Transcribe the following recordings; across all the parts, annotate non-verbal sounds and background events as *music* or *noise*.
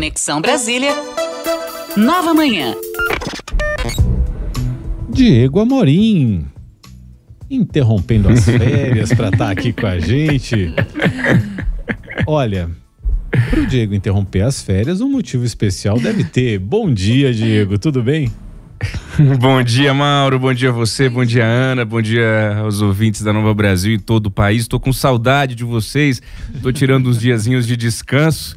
Conexão Brasília, Nova Manhã. Diego Amorim, interrompendo as férias para estar tá aqui com a gente. Olha, para o Diego interromper as férias, um motivo especial deve ter. Bom dia, Diego, tudo bem? bom dia, Mauro. Bom dia a você. Bom dia, Ana. Bom dia aos ouvintes da Nova Brasil e todo o país. Estou com saudade de vocês. Estou tirando uns diazinhos de descanso.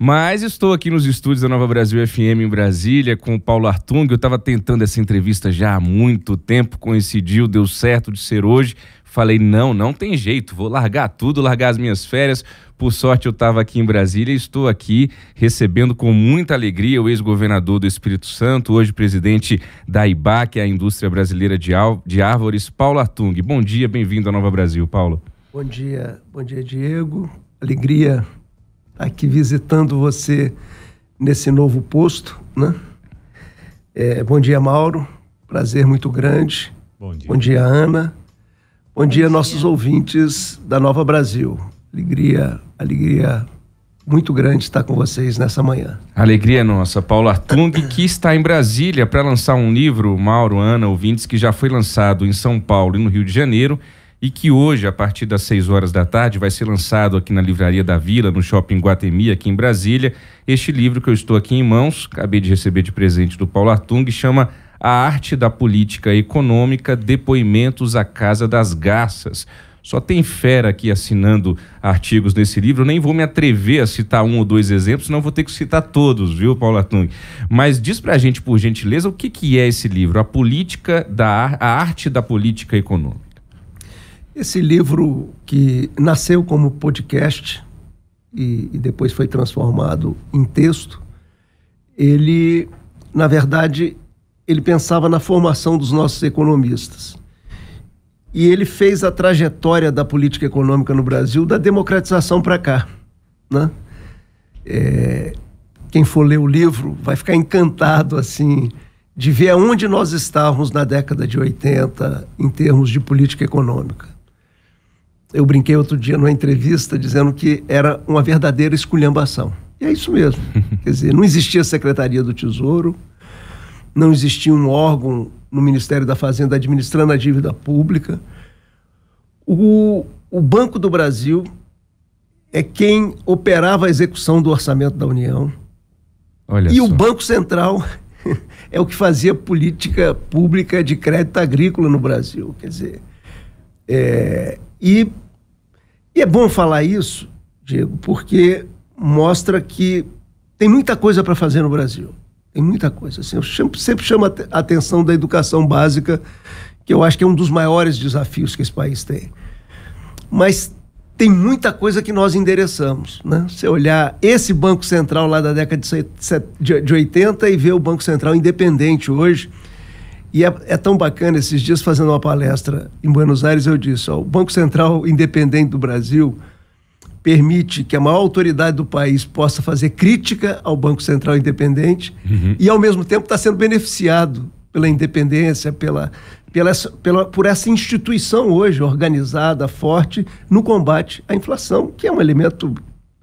Mas estou aqui nos estúdios da Nova Brasil FM em Brasília com o Paulo Artung. Eu estava tentando essa entrevista já há muito tempo, coincidiu, deu certo de ser hoje. Falei, não, não tem jeito, vou largar tudo, largar as minhas férias. Por sorte, eu estava aqui em Brasília e estou aqui recebendo com muita alegria o ex-governador do Espírito Santo, hoje presidente da IBAC, a Indústria Brasileira de, Al de Árvores, Paulo Artung. Bom dia, bem-vindo à Nova Brasil, Paulo. Bom dia, bom dia, Diego. Alegria aqui visitando você nesse novo posto, né? É, bom dia, Mauro. Prazer muito grande. Bom dia. Bom dia, Ana. Bom, bom dia, dia, nossos ouvintes da Nova Brasil. Alegria, alegria muito grande estar com vocês nessa manhã. Alegria nossa. Paulo Artung, que está em Brasília para lançar um livro, Mauro, Ana, ouvintes, que já foi lançado em São Paulo e no Rio de Janeiro e que hoje, a partir das 6 horas da tarde, vai ser lançado aqui na Livraria da Vila, no Shopping Guatemi, aqui em Brasília. Este livro que eu estou aqui em mãos, acabei de receber de presente do Paulo Artung, chama A Arte da Política Econômica, Depoimentos à Casa das Garças. Só tem fera aqui assinando artigos nesse livro. nem vou me atrever a citar um ou dois exemplos, senão vou ter que citar todos, viu, Paulo Artung? Mas diz pra gente, por gentileza, o que, que é esse livro? A política da a arte da política econômica. Esse livro que nasceu como podcast e, e depois foi transformado em texto, ele, na verdade, ele pensava na formação dos nossos economistas. E ele fez a trajetória da política econômica no Brasil da democratização para cá. Né? É, quem for ler o livro vai ficar encantado assim de ver aonde nós estávamos na década de 80 em termos de política econômica eu brinquei outro dia numa entrevista dizendo que era uma verdadeira esculhambação. E é isso mesmo. *laughs* Quer dizer, não existia Secretaria do Tesouro, não existia um órgão no Ministério da Fazenda administrando a dívida pública. O, o Banco do Brasil é quem operava a execução do orçamento da União. Olha e só. o Banco Central *laughs* é o que fazia política pública de crédito agrícola no Brasil. Quer dizer, é, e, e é bom falar isso, Diego, porque mostra que tem muita coisa para fazer no Brasil. Tem muita coisa. Assim, eu sempre, sempre chamo a atenção da educação básica, que eu acho que é um dos maiores desafios que esse país tem. Mas tem muita coisa que nós endereçamos. Né? Se olhar esse Banco Central lá da década de 80 e ver o Banco Central independente hoje, e é, é, tão bacana, esses dias fazendo uma palestra em Buenos Aires, eu disse, ó, o Banco Central Independente do Brasil permite que a maior autoridade do país possa fazer crítica ao Banco Central Independente uhum. e, ao mesmo tempo, está sendo beneficiado pela independência, pela, pela, pela, por essa instituição hoje organizada, forte, no combate à inflação, que é um elemento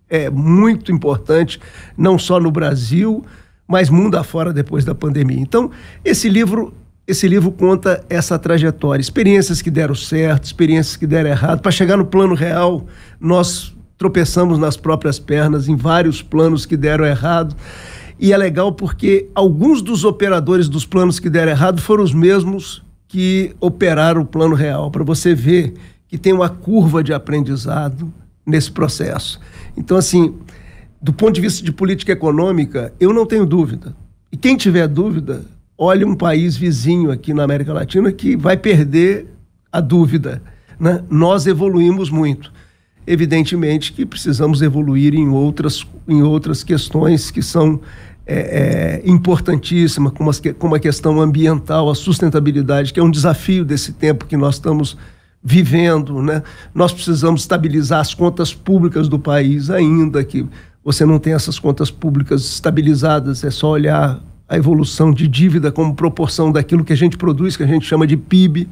é, muito importante, não só no Brasil, mas mundo afora depois da pandemia. Então, esse livro esse livro conta essa trajetória, experiências que deram certo, experiências que deram errado. Para chegar no plano real, nós tropeçamos nas próprias pernas em vários planos que deram errado. E é legal porque alguns dos operadores dos planos que deram errado foram os mesmos que operaram o plano real, para você ver que tem uma curva de aprendizado nesse processo. Então, assim, do ponto de vista de política econômica, eu não tenho dúvida. E quem tiver dúvida, olha um país vizinho aqui na América Latina que vai perder a dúvida. Né? Nós evoluímos muito. Evidentemente que precisamos evoluir em outras, em outras questões que são é, é, importantíssimas, como, as, como a questão ambiental, a sustentabilidade, que é um desafio desse tempo que nós estamos vivendo. Né? Nós precisamos estabilizar as contas públicas do país, ainda que você não tenha essas contas públicas estabilizadas, é só olhar a evolução de dívida como proporção daquilo que a gente produz, que a gente chama de PIB.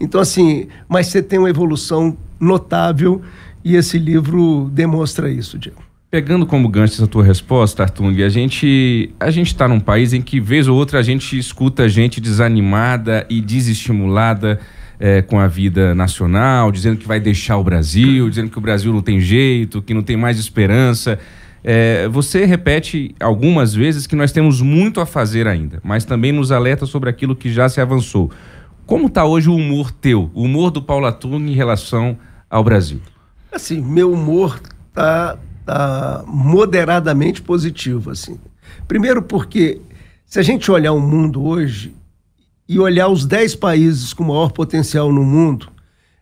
Então, assim, mas você tem uma evolução notável e esse livro demonstra isso, Diego. Pegando como gancho essa tua resposta, Artung, a gente a gente está num país em que, vez ou outra, a gente escuta gente desanimada e desestimulada é, com a vida nacional, dizendo que vai deixar o Brasil, dizendo que o Brasil não tem jeito, que não tem mais esperança. É, você repete algumas vezes que nós temos muito a fazer ainda, mas também nos alerta sobre aquilo que já se avançou. Como está hoje o humor teu, o humor do Paulo Aturno em relação ao Brasil? Assim, meu humor está tá moderadamente positivo, assim. Primeiro porque se a gente olhar o mundo hoje e olhar os 10 países com maior potencial no mundo,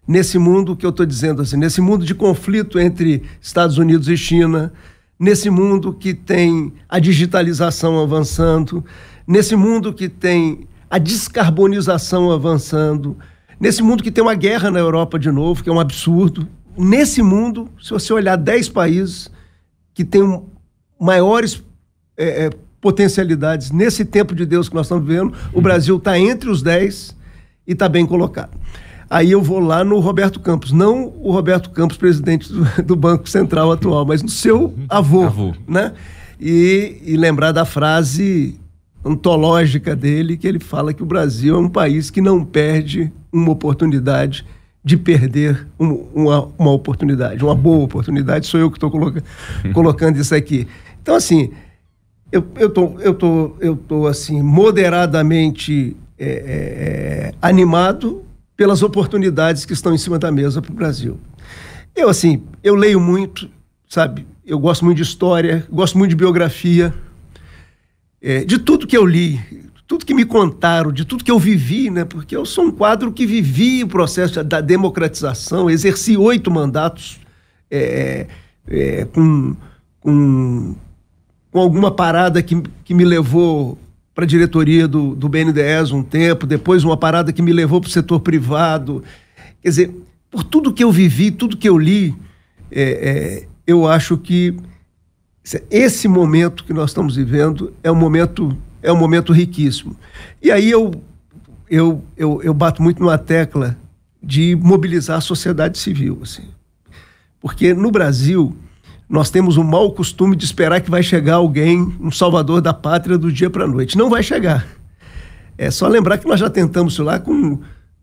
nesse mundo que eu estou dizendo assim, nesse mundo de conflito entre Estados Unidos e China, nesse mundo que tem a digitalização avançando, nesse mundo que tem a descarbonização avançando, nesse mundo que tem uma guerra na Europa de novo, que é um absurdo. Nesse mundo, se você olhar 10 países que têm maiores é, é, potencialidades nesse tempo de Deus que nós estamos vivendo, o uhum. Brasil está entre os 10 e está bem colocado aí eu vou lá no Roberto Campos. Não o Roberto Campos, presidente do, *laughs* do Banco Central atual, mas no seu avô, avô. né? E, e lembrar da frase antológica dele, que ele fala que o Brasil é um país que não perde uma oportunidade de perder um, uma, uma, oportunidade, uma boa oportunidade. Sou eu que estou coloca, *laughs* colocando isso aqui. Então, assim, eu estou eu tô, eu tô, assim, moderadamente é, é, é animado pelas oportunidades que estão em cima da mesa para o Brasil. Eu, assim, eu leio muito, sabe? Eu gosto muito de história, gosto muito de biografia. É, de tudo que eu li, tudo que me contaram, de tudo que eu vivi, né? Porque eu sou um quadro que vivi o processo da democratização, exerci oito mandatos é, é, com, com, com, alguma parada que, que me levou para a diretoria do, do BNDES um tempo, depois uma parada que me levou para o setor privado. Quer dizer, por tudo que eu vivi, tudo que eu li, é, é, eu acho que esse momento que nós estamos vivendo é um momento é um momento riquíssimo. E aí eu eu, eu, eu bato muito numa tecla de mobilizar a sociedade civil, assim. Porque no Brasil nós temos o mau costume de esperar que vai chegar alguém, um salvador da pátria, do dia para a noite. Não vai chegar. É só lembrar que nós já tentamos isso lá com,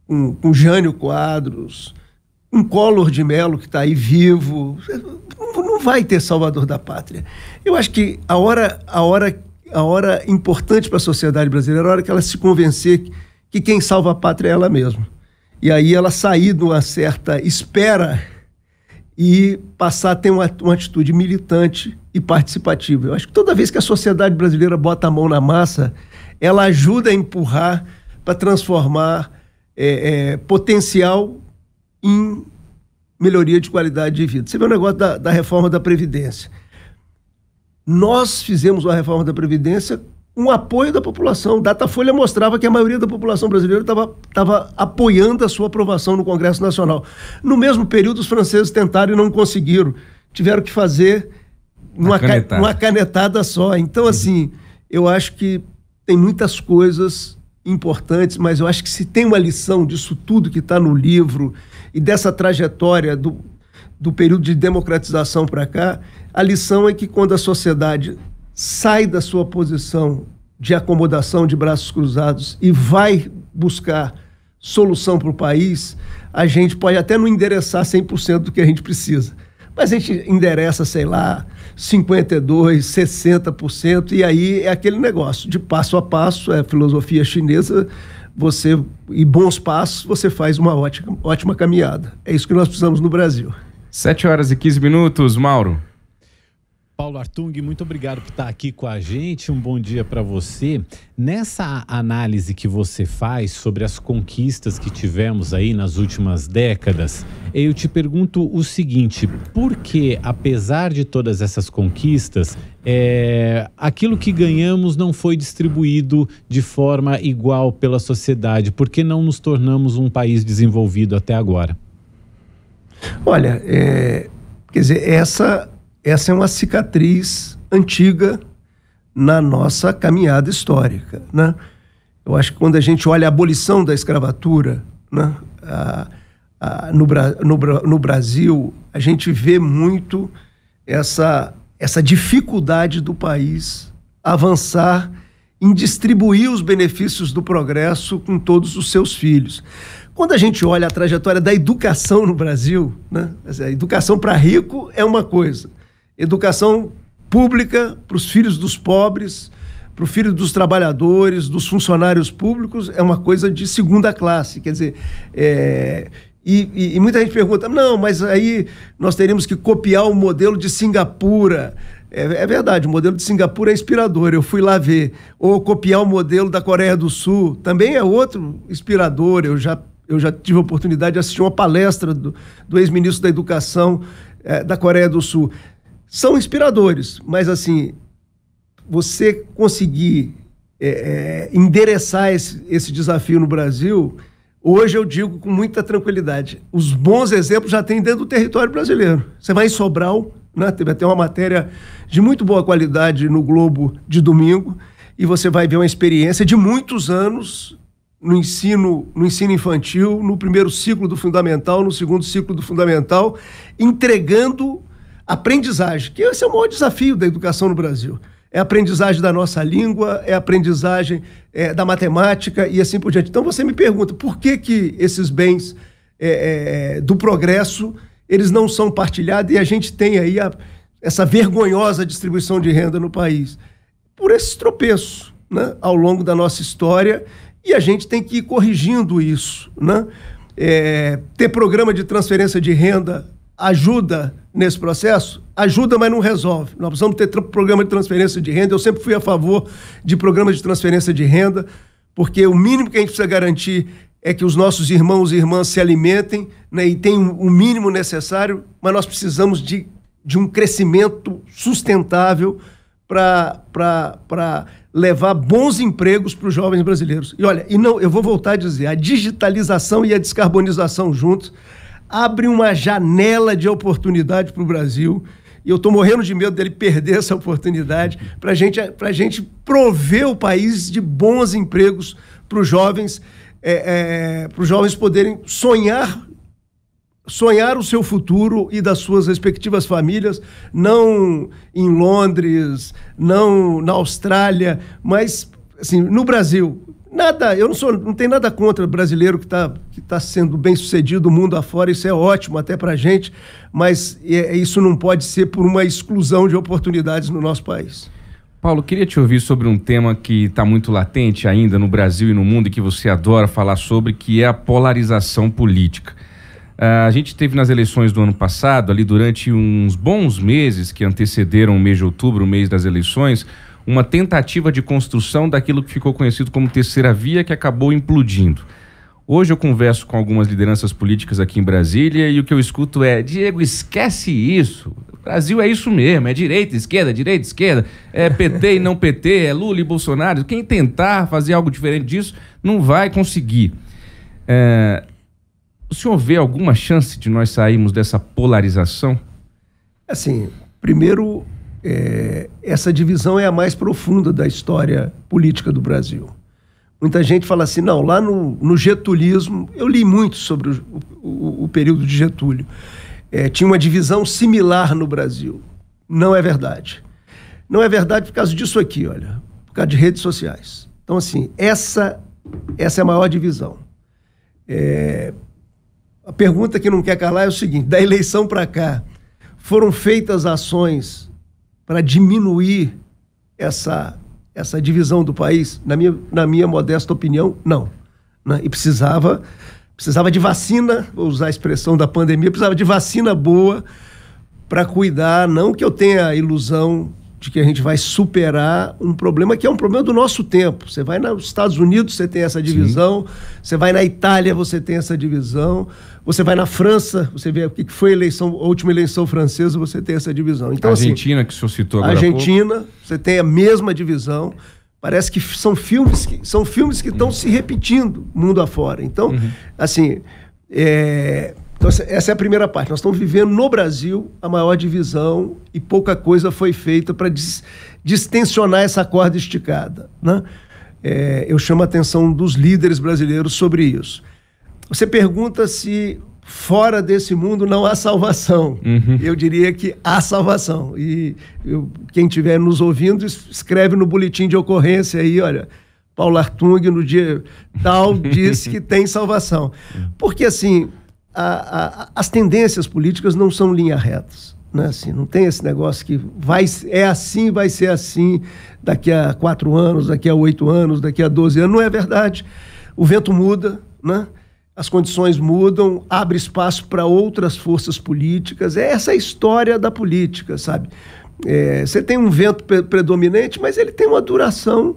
com, com Jânio Quadros, um Collor de Mello que está aí vivo. Não, não vai ter salvador da pátria. Eu acho que a hora, a hora, a hora importante para a sociedade brasileira é a hora que ela se convencer que, que quem salva a pátria é ela mesma. E aí ela sair de uma certa espera e passar a ter uma, uma, atitude militante e participativa. Eu acho que toda vez que a sociedade brasileira bota a mão na massa, ela ajuda a empurrar para transformar é, é, potencial em melhoria de qualidade de vida. Você vê o negócio da, da reforma da Previdência. Nós fizemos uma reforma da Previdência um apoio da população. Datafolha mostrava que a maioria da população brasileira estava apoiando a sua aprovação no Congresso Nacional. No mesmo período, os franceses tentaram e não conseguiram. Tiveram que fazer uma, canetada. uma canetada só. Então, uhum. assim, eu acho que tem muitas coisas importantes, mas eu acho que se tem uma lição disso tudo que está no livro e dessa trajetória do, do período de democratização para cá, a lição é que quando a sociedade sai da sua posição de acomodação de braços cruzados e vai buscar solução para o país, a gente pode até não endereçar 100% do que a gente precisa. Mas a gente endereça, sei lá, 52%, 60%, e aí é aquele negócio de passo a passo, é a filosofia chinesa, você, e bons passos, você faz uma ótima, ótima caminhada. É isso que nós precisamos no Brasil. 7 horas e 15 minutos, Mauro. Paulo Artung, muito obrigado por estar aqui com a gente. Um bom dia para você. Nessa análise que você faz sobre as conquistas que tivemos aí nas últimas décadas, eu te pergunto o seguinte: por que, apesar de todas essas conquistas, é, aquilo que ganhamos não foi distribuído de forma igual pela sociedade? Por que não nos tornamos um país desenvolvido até agora? Olha, é, quer dizer, essa essa é uma cicatriz antiga na nossa caminhada histórica. Né? Eu acho que quando a gente olha a abolição da escravatura né? no, no, no, Brasil, a gente vê muito essa, essa dificuldade do país avançar em distribuir os benefícios do progresso com todos os seus filhos. Quando a gente olha a trajetória da educação no Brasil, né? a educação para rico é uma coisa, educação pública para os filhos dos pobres, para o filho dos trabalhadores, dos funcionários públicos, é uma coisa de segunda classe. Quer dizer, é, e, e, e, muita gente pergunta: não, mas aí nós teríamos que copiar o modelo de Singapura. É, é, verdade, o modelo de Singapura é inspirador, eu fui lá ver. Ou copiar o modelo da Coreia do Sul, também é outro inspirador. Eu já, eu já tive a oportunidade de assistir uma palestra do, do ex-ministro da Educação é, da Coreia do Sul são inspiradores, mas assim, você conseguir é, é, endereçar esse, esse desafio no Brasil, hoje eu digo com muita tranquilidade, os bons exemplos já tem dentro do território brasileiro. Você vai em Sobral, né? teve até uma matéria de muito boa qualidade no Globo de domingo, e você vai ver uma experiência de muitos anos no ensino, no ensino infantil, no primeiro ciclo do fundamental, no segundo ciclo do fundamental, entregando aprendizagem, que esse é o maior desafio da educação no Brasil. É aprendizagem da nossa língua, é aprendizagem é, da matemática e assim por diante. Então você me pergunta por que, que esses bens é, é, do progresso eles não são partilhados e a gente tem aí a, essa vergonhosa distribuição de renda no país? Por esses tropeços né, ao longo da nossa história e a gente tem que ir corrigindo isso. Né? É, ter programa de transferência de renda ajuda nesse processo ajuda, mas não resolve. Nós precisamos ter programa de transferência de renda. Eu sempre fui a favor de programas de transferência de renda, porque o mínimo que a gente precisa garantir é que os nossos irmãos e irmãs se alimentem né, e tenham o mínimo necessário, mas nós precisamos de, de um crescimento sustentável para levar bons empregos para os jovens brasileiros. E olha, e não, eu vou voltar a dizer, a digitalização e a descarbonização juntos abre uma janela de oportunidade para o Brasil. E eu estou morrendo de medo dele perder essa oportunidade para gente, a gente prover o país de bons empregos para os jovens, é, é, para os jovens poderem sonhar sonhar o seu futuro e das suas respectivas famílias, não em Londres, não na Austrália, mas assim, no Brasil, Nada, eu não sou, não tem nada contra o brasileiro que está que tá sendo bem sucedido mundo afora, isso é ótimo até para a gente, mas é, é, isso não pode ser por uma exclusão de oportunidades no nosso país. Paulo, queria te ouvir sobre um tema que está muito latente ainda no Brasil e no mundo e que você adora falar sobre, que é a polarização política. Uh, a gente teve nas eleições do ano passado, ali durante uns bons meses que antecederam o mês de outubro, o mês das eleições, uma tentativa de construção daquilo que ficou conhecido como terceira via, que acabou implodindo. Hoje eu converso com algumas lideranças políticas aqui em Brasília e o que eu escuto é: Diego, esquece isso. O Brasil é isso mesmo: é direita, esquerda, direita, esquerda, é PT e não PT, é Lula e Bolsonaro. Quem tentar fazer algo diferente disso não vai conseguir. É... O senhor vê alguma chance de nós sairmos dessa polarização? Assim, primeiro, é, essa divisão é a mais profunda da história política do Brasil. Muita gente fala assim, não, lá no, no getulismo, eu li muito sobre o, o, o período de Getúlio, é, tinha uma divisão similar no Brasil. Não é verdade. Não é verdade por causa disso aqui, olha, por causa de redes sociais. Então, assim, essa, essa é a maior divisão. É, a pergunta que não quer calar é o seguinte: da eleição para cá, foram feitas ações para diminuir essa, essa divisão do país? Na minha, na minha modesta opinião, não. Né? E precisava, precisava de vacina, vou usar a expressão da pandemia, precisava de vacina boa para cuidar, não que eu tenha a ilusão de que a gente vai superar um problema que é um problema do nosso tempo. Você vai nos Estados Unidos, você tem essa divisão, Sim. você vai na Itália, você tem essa divisão, você vai na França, você vê o que foi a, eleição, a última eleição francesa, você tem essa divisão. Então, assim, Argentina, assim, que o senhor citou agora. Argentina, você tem a mesma divisão. Parece que são filmes que são filmes que estão uhum. se repetindo mundo afora. Então, uhum. assim, é, então, essa é a primeira parte. Nós estamos vivendo no Brasil a maior divisão e pouca coisa foi feita para dis distensionar essa corda esticada. Né? É, eu chamo a atenção dos líderes brasileiros sobre isso. Você pergunta se fora desse mundo não há salvação. Uhum. Eu diria que há salvação. E eu, quem estiver nos ouvindo, escreve no boletim de ocorrência aí, olha. Paulo Artung, no dia tal, *laughs* disse que tem salvação. Porque, assim, a, a, as tendências políticas não são linha retas. Né? Assim, não tem esse negócio que vai, é assim, vai ser assim daqui a quatro anos, daqui a oito anos, daqui a doze anos. Não é verdade. O vento muda, né? as condições mudam, abre espaço para outras forças políticas. É essa a história da política, sabe? É, você tem um vento pre predominante, mas ele tem uma duração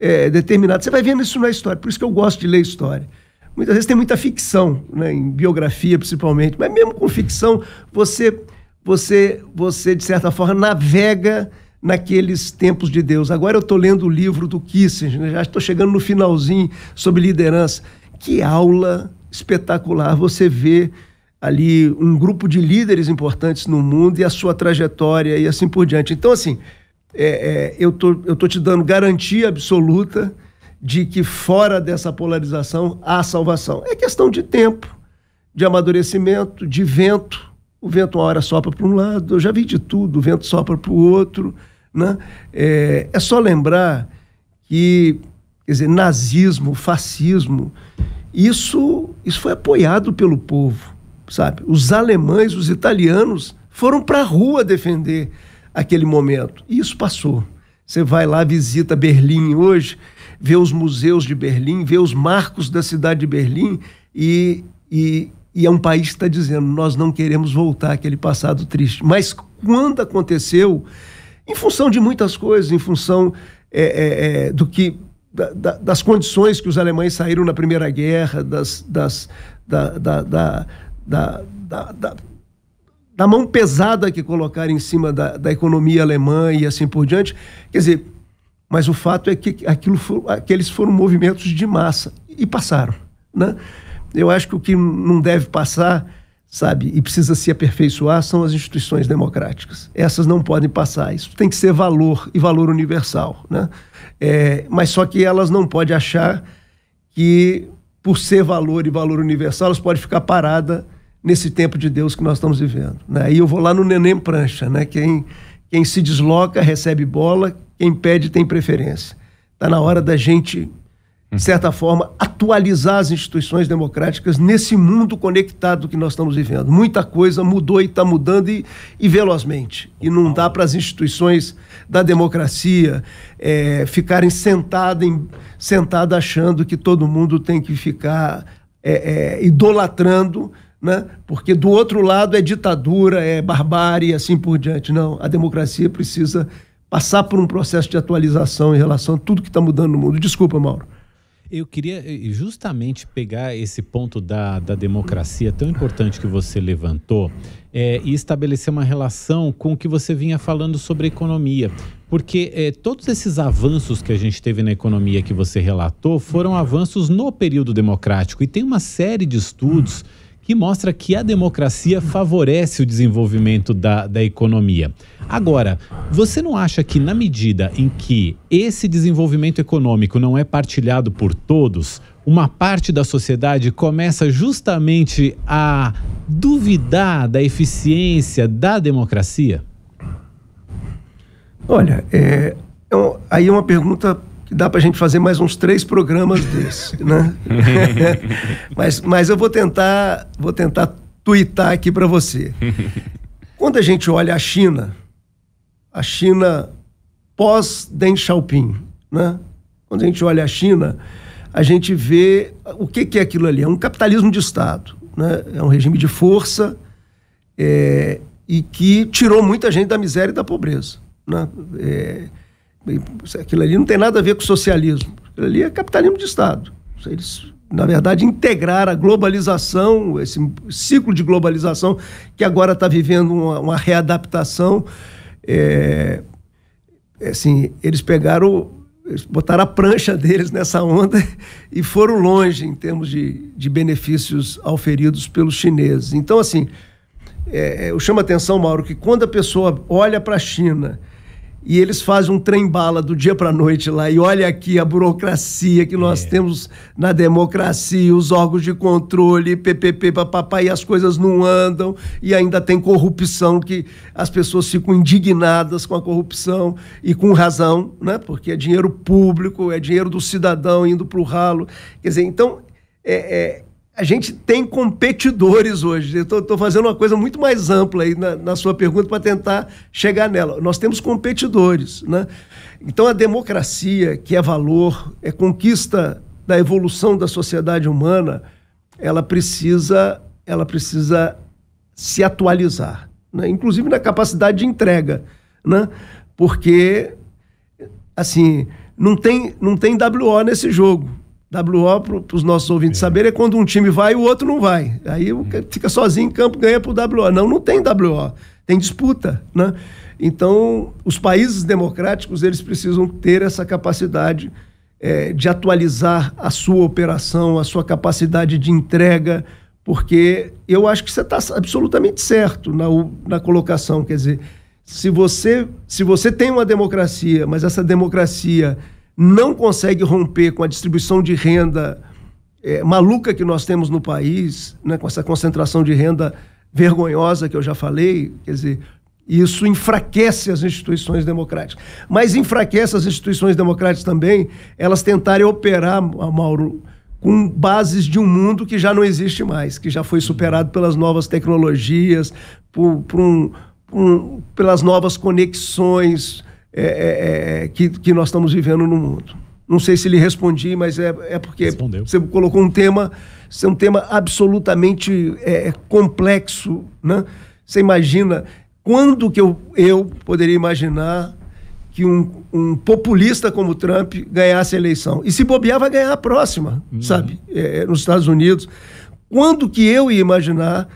é, determinada. Você vai vendo isso na história, por isso que eu gosto de ler história. Muitas vezes tem muita ficção, né? em biografia principalmente, mas mesmo com ficção, você, você, você de certa forma, navega naqueles tempos de Deus. Agora eu estou lendo o livro do Kissinger, né? já estou chegando no finalzinho sobre liderança. Que aula espetacular você vê ali um grupo de líderes importantes no mundo e a sua trajetória e assim por diante. Então, assim, é, é, eu tô, estou tô te dando garantia absoluta de que fora dessa polarização há salvação. É questão de tempo, de amadurecimento, de vento. O vento uma hora sopra para um lado, eu já vi de tudo, o vento sopra para o outro. Né? É, é só lembrar que, quer dizer, nazismo, fascismo, isso, isso foi apoiado pelo povo, sabe? Os alemães, os italianos foram para a rua defender aquele momento. E isso passou. Você vai lá, visita Berlim hoje, ver os museus de Berlim, ver os marcos da cidade de Berlim e, e, e é um país que está dizendo: nós não queremos voltar àquele passado triste. Mas quando aconteceu, em função de muitas coisas, em função é, é, é do que da, das condições que os alemães saíram na Primeira Guerra, das, das, da, da, da, da, da mão pesada que colocaram em cima da, da economia alemã e assim por diante. Quer dizer, mas o fato é que aquilo for, aqueles foram movimentos de massa e passaram, né? Eu acho que o que não deve passar, sabe, e precisa se aperfeiçoar são as instituições democráticas. Essas não podem passar. Isso tem que ser valor e valor universal, né? É, mas só que elas não podem achar que por ser valor e valor universal, elas podem ficar paradas nesse tempo de Deus que nós estamos vivendo. Né? E eu vou lá no neném prancha, né? Quem, quem se desloca recebe bola, quem pede tem preferência. Está na hora da gente, de certa forma, atualizar as instituições democráticas nesse mundo conectado que nós estamos vivendo. Muita coisa mudou e está mudando e, e, velozmente. E não dá para as instituições da democracia é, ficarem sentadas sentada achando que todo mundo tem que ficar é, é, idolatrando. Né? Porque do outro lado é ditadura, é barbárie e assim por diante. Não, a democracia precisa passar por um processo de atualização em relação a tudo que está mudando no mundo. Desculpa, Mauro. Eu queria eh, justamente pegar esse ponto da, da democracia tão importante que você levantou é, e estabelecer uma relação com o que você vinha falando sobre economia. Porque é, todos esses avanços que a gente teve na economia que você relatou foram avanços no período democrático. E tem uma série de estudos. Hum que mostra que a democracia favorece o desenvolvimento da, da economia. Agora, você não acha que, na medida em que esse desenvolvimento econômico não é partilhado por todos, uma parte da sociedade começa justamente a duvidar da eficiência da democracia? Olha, é, é aí é uma pergunta que dá para a gente fazer mais uns três programas desses, né? *laughs* mas, mas eu vou tentar, vou tentar tuitar aqui para você. Quando a gente olha a China, a China pós Deng Xiaoping, né? Quando a gente olha a China, a gente vê o que, que é aquilo ali. É um capitalismo de Estado, né? É um regime de força é, e que tirou muita gente da miséria e da pobreza, né? É, Aquilo ali não tem nada a ver com socialismo. Aquilo ali é capitalismo de Estado. Eles, na verdade, integraram a globalização, esse ciclo de globalização, que agora está vivendo uma, uma readaptação. É, é assim, eles pegaram, eles botaram a prancha *laughs* deles nessa onda e foram longe em termos de, de benefícios auferidos pelos chineses. Então, assim, é, é eu chamo a atenção, Mauro, que quando a pessoa olha para a China e eles fazem um trem-bala do dia para a noite lá. E olha aqui a burocracia que nós é. temos na democracia, os órgãos de controle, PPP, papapá, e as coisas não andam, e ainda tem corrupção, que as pessoas ficam indignadas com a corrupção, e com razão, né? porque é dinheiro público, é dinheiro do cidadão indo para o ralo. Quer dizer, então, é, é a gente tem competidores hoje. Eu estou fazendo uma coisa muito mais ampla aí na, na sua pergunta para tentar chegar nela. Nós temos competidores, né? Então a democracia, que é valor, é conquista da evolução da sociedade humana, ela precisa, ela precisa se atualizar, né? inclusive na capacidade de entrega, né? Porque assim não tem não tem WO nesse jogo. WO para os nossos ouvintes é. saberem é quando um time vai e o outro não vai. Aí hum. fica sozinho em campo, ganha para o WO. Não, não tem WO. Tem disputa, né? Então, os países democráticos, eles precisam ter essa capacidade é, de atualizar a sua operação, a sua capacidade de entrega, porque eu acho que você está absolutamente certo na, na colocação. Quer dizer, se você, se você tem uma democracia, mas essa democracia não consegue romper com a distribuição de renda é, maluca que nós temos no país, né, com essa concentração de renda vergonhosa que eu já falei, quer dizer, isso enfraquece as instituições democráticas. Mas enfraquece as instituições democráticas também elas tentarem operar, Mauro, com bases de um mundo que já não existe mais, que já foi superado pelas novas tecnologias, por, por um, um, pelas novas conexões, é, é, é, que, que nós estamos vivendo no mundo. Não sei se lhe respondi, mas é, é porque Respondeu. você colocou um tema, é um tema absolutamente é, é, complexo, né? Você imagina quando que eu, eu poderia imaginar que um, um populista como Trump ganhasse a eleição? E se bobear, vai ganhar a próxima, uhum. sabe? É, é, nos Estados Unidos. Quando que eu ia imaginar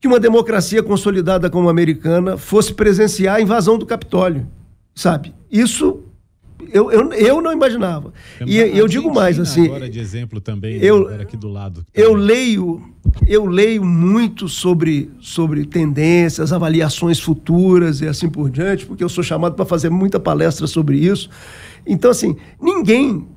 que uma democracia consolidada como a americana fosse presenciar a invasão do Capitólio? sabe? Isso eu, eu, eu não imaginava. e eu digo mais assim. Agora de exemplo também, né? eu, aqui do lado. Eu tá leio, eu leio muito sobre, sobre tendências, avaliações futuras e assim por diante, porque eu sou chamado para fazer muita palestra sobre isso. Então assim, ninguém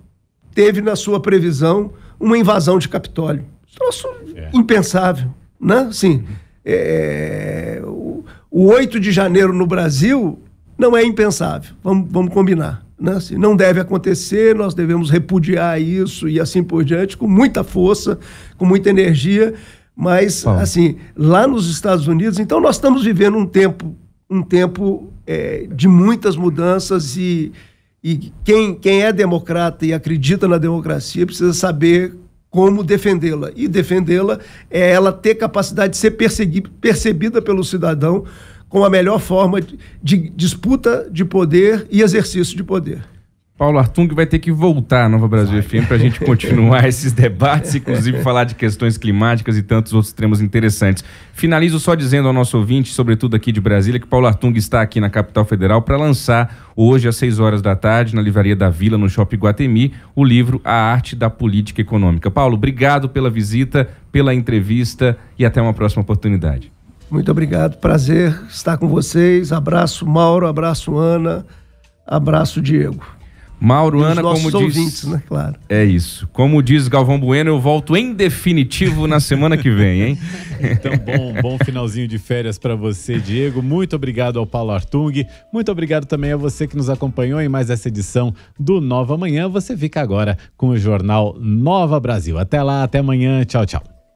teve na sua previsão uma invasão de Capitólio. É troço é. impensável, né? Assim, é, o, o 8 de janeiro no Brasil não é impensável, vamos, vamos combinar. Né? Assim, não deve acontecer, nós devemos repudiar isso e assim por diante, com muita força, com muita energia, mas, Bom. assim, lá nos Estados Unidos, então nós estamos vivendo um tempo, um tempo é, de muitas mudanças e, e quem, quem é democrata e acredita na democracia precisa saber como defendê-la. E defendê-la é ela ter capacidade de ser perseguida pelo cidadão com a melhor forma de disputa de poder e exercício de poder. Paulo Artung vai ter que voltar à Nova Brasil FM para a gente continuar *laughs* esses debates, inclusive falar de questões climáticas e tantos outros temas interessantes. Finalizo só dizendo ao nosso ouvinte, sobretudo aqui de Brasília, que Paulo Artung está aqui na capital federal para lançar hoje às 6 horas da tarde na Livraria da Vila, no Shopping Guatemi, o livro A Arte da Política Econômica. Paulo, obrigado pela visita, pela entrevista e até uma próxima oportunidade. Muito obrigado, prazer estar com vocês. Abraço, Mauro, abraço, Ana, abraço, Diego. Mauro, Ana, como ouvintes, diz. Né? Claro. É isso. Como diz Galvão Bueno, eu volto em definitivo na semana que vem, hein? *laughs* então, bom, bom finalzinho de férias para você, Diego. Muito obrigado ao Paulo Artung. Muito obrigado também a você que nos acompanhou em mais essa edição do Nova Manhã. Você fica agora com o jornal Nova Brasil. Até lá, até amanhã. Tchau, tchau.